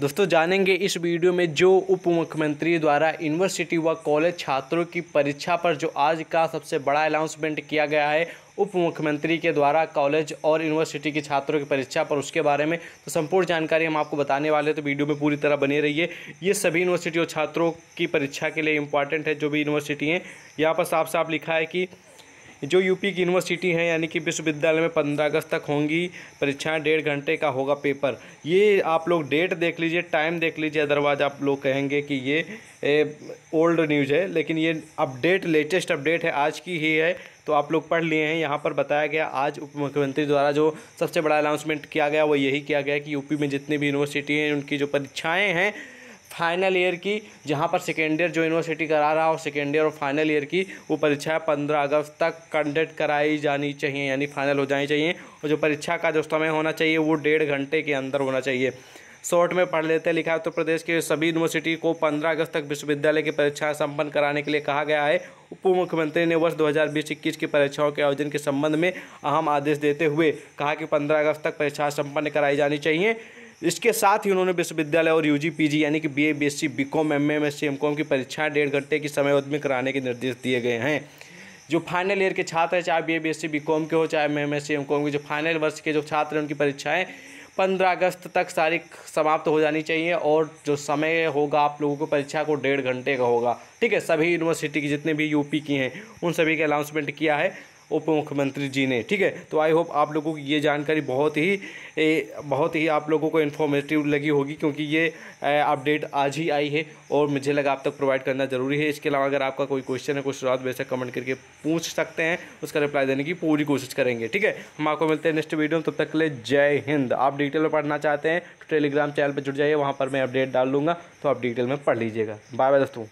दोस्तों जानेंगे इस वीडियो में जो उप मुख्यमंत्री द्वारा यूनिवर्सिटी व कॉलेज छात्रों की परीक्षा पर जो आज का सबसे बड़ा अनाउंसमेंट किया गया है उप मुख्यमंत्री के द्वारा कॉलेज और यूनिवर्सिटी के छात्रों की परीक्षा पर उसके बारे में तो संपूर्ण जानकारी हम आपको बताने वाले हैं तो वीडियो में पूरी तरह बने रहिए ये सभी यूनिवर्सिटी और छात्रों की परीक्षा के लिए इंपॉर्टेंट है जो भी यूनिवर्सिटी हैं यहाँ पर साफ साफ लिखा है कि जो यूपी की यूनिवर्सिटी हैं यानी कि विश्वविद्यालय में पंद्रह अगस्त तक होंगी परीक्षाएं डेढ़ घंटे का होगा पेपर ये आप लोग डेट देख लीजिए टाइम देख लीजिए अदरवाइज आप लोग कहेंगे कि ये ओल्ड न्यूज़ है लेकिन ये अपडेट लेटेस्ट अपडेट है आज की ही है तो आप लोग पढ़ लिए हैं यहाँ पर बताया गया आज उप मुख्यमंत्री द्वारा जो सबसे बड़ा अनाउंसमेंट किया गया वो यही किया गया कि यूपी में जितनी भी यूनिवर्सिटी हैं उनकी जो परीक्षाएँ हैं फाइनल ईयर की जहाँ पर सेकेंड ईयर जो यूनिवर्सिटी करा रहा है और सेकेंड ईयर और फाइनल ईयर की वो परीक्षा पंद्रह अगस्त तक कंडक्ट कराई जानी चाहिए यानी फाइनल हो जानी चाहिए और जो परीक्षा का जो समय होना चाहिए वो डेढ़ घंटे के अंदर होना चाहिए शॉर्ट में पढ़ लेते हैं लिखा है उत्तर तो प्रदेश के सभी यूनिवर्सिटी को 15 अगस्त तक विश्वविद्यालय की परीक्षाएं संपन्न कराने के लिए कहा गया है उप मुख्यमंत्री ने वर्ष 2020 हज़ार की परीक्षाओं के आयोजन के संबंध में अहम आदेश देते हुए कहा कि 15 अगस्त तक परीक्षाएं संपन्न कराई जानी चाहिए इसके साथ ही उन्होंने विश्वविद्यालय और यू जी यानी कि BA BSc BCom M com की परीक्षाएँ डेढ़ घंटे की समय में कराने के निर्देश दिए गए हैं जो फाइनल ईयर के छात्र हैं चाहे B A B S C B com के हो चाहे M M S C M com के जो फाइनल वर्ष के जो छात्र हैं उनकी परीक्षाएं पंद्रह अगस्त तक सारी समाप्त हो जानी चाहिए और जो समय होगा आप लोगों को परीक्षा को डेढ़ घंटे का होगा ठीक है सभी यूनिवर्सिटी की जितने भी यूपी की हैं उन सभी के अनाउंसमेंट किया है उप मुख्यमंत्री जी ने ठीक है तो आई होप आप लोगों की ये जानकारी बहुत ही ए, बहुत ही आप लोगों को इन्फॉर्मेटिव लगी होगी क्योंकि ये अपडेट आज ही आई है और मुझे लगा आप तक प्रोवाइड करना ज़रूरी है इसके अलावा अगर आपका कोई क्वेश्चन है कुछ रात तो वैसे कमेंट करके पूछ सकते हैं उसका रिप्लाई देने की पूरी कोशिश करेंगे ठीक है हम आपको मिलते हैं नेक्स्ट वीडियो में तब तक ले जय हिंद आप डिटेल में पढ़ना चाहते हैं टेलीग्राम चैनल पर जुड़ जाइए वहाँ पर मैं अपडेट डाल लूँगा तो आप डिटेल में पढ़ लीजिएगा बाय बाय दोस्तों